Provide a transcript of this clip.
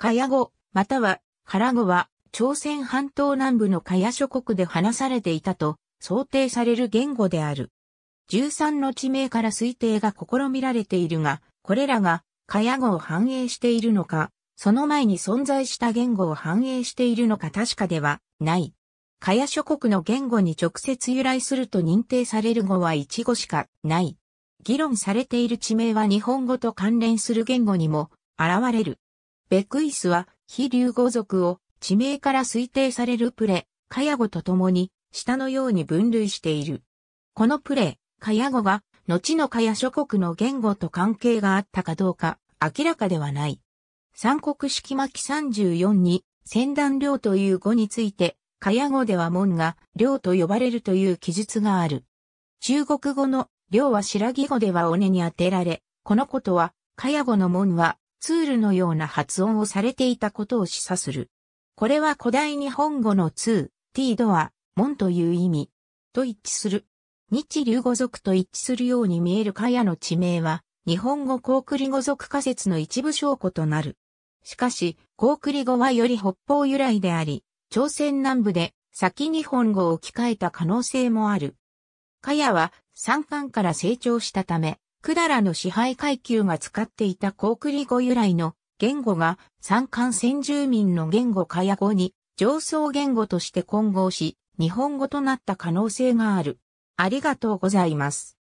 カヤ語、または、カラ語は、朝鮮半島南部のカヤ諸国で話されていたと、想定される言語である。13の地名から推定が試みられているが、これらが、カヤ語を反映しているのか、その前に存在した言語を反映しているのか確かではない。カヤ諸国の言語に直接由来すると認定される語は一語しかない。議論されている地名は日本語と関連する言語にも現れる。ベクイスは、非流語族を地名から推定されるプレ、カヤ語と共に、下のように分類している。このプレ、カヤ語が、後のカヤ諸国の言語と関係があったかどうか、明らかではない。三国式巻34に、先段領という語について、カヤ語では門が領と呼ばれるという記述がある。中国語の領は白木語では尾根に当てられ、このことは、カヤ語の門はツールのような発音をされていたことを示唆する。これは古代日本語のツー、ティードは、門という意味、と一致する。日流語族と一致するように見えるカヤの地名は、日本語コークリ語族仮説の一部証拠となる。しかし、コークリ語はより北方由来であり、朝鮮南部で先日本語を置き換えた可能性もある。カヤは山間から成長したため、百済の支配階級が使っていたコークリ語由来の言語が山間先住民の言語カヤ語に上層言語として混合し、日本語となった可能性がある。ありがとうございます。